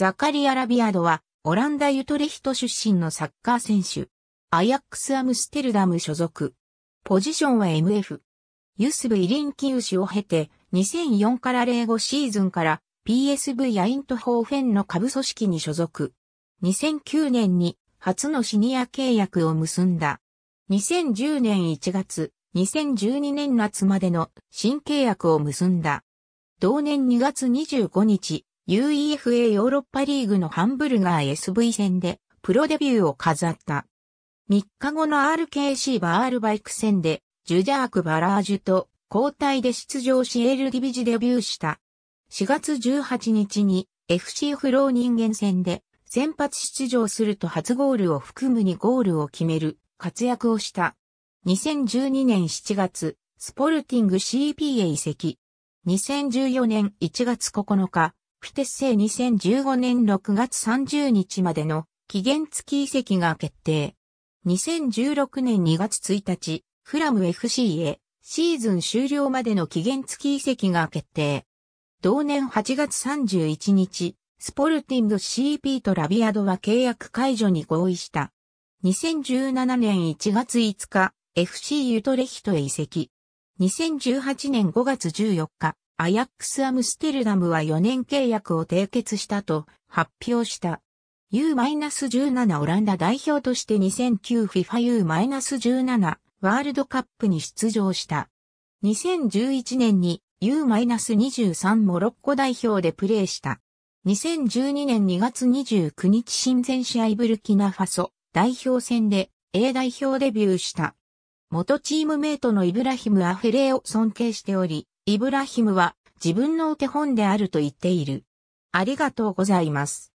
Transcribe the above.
ザカリア・ラビアドは、オランダ・ユトレヒト出身のサッカー選手。アヤックス・アムステルダム所属。ポジションは MF。ユスブ・イリンキウシを経て、2004から05シーズンから PSV アイントホーフェンの下部組織に所属。2009年に初のシニア契約を結んだ。2010年1月、2012年夏までの新契約を結んだ。同年2月25日、UEFA ヨーロッパリーグのハンブルガー SV 戦でプロデビューを飾った。3日後の RKC バールバイク戦でジュジャーク・バラージュと交代で出場しエルディビジデビューした。4月18日に FC フロー人間戦で先発出場すると初ゴールを含むにゴールを決める活躍をした。2012年7月、スポルティング CP へ移籍。2014年1月9日、不鉄製2015年6月30日までの期限付き移籍が決定。2016年2月1日、フラム FC へシーズン終了までの期限付き移籍が決定。同年8月31日、スポルティング CP とラビアドは契約解除に合意した。2017年1月5日、FC ユトレヒトへ移籍。2018年5月14日、アヤックス・アムステルダムは4年契約を締結したと発表した。U-17 オランダ代表として 2009FIFAU-17 ワールドカップに出場した。2011年に U-23 モロッコ代表でプレーした。2012年2月29日親善試合ブルキナファソ代表戦で A 代表デビューした。元チームメイトのイブラヒム・アフェレを尊敬しており、イブラヒムは自分のお手本であると言っている。ありがとうございます。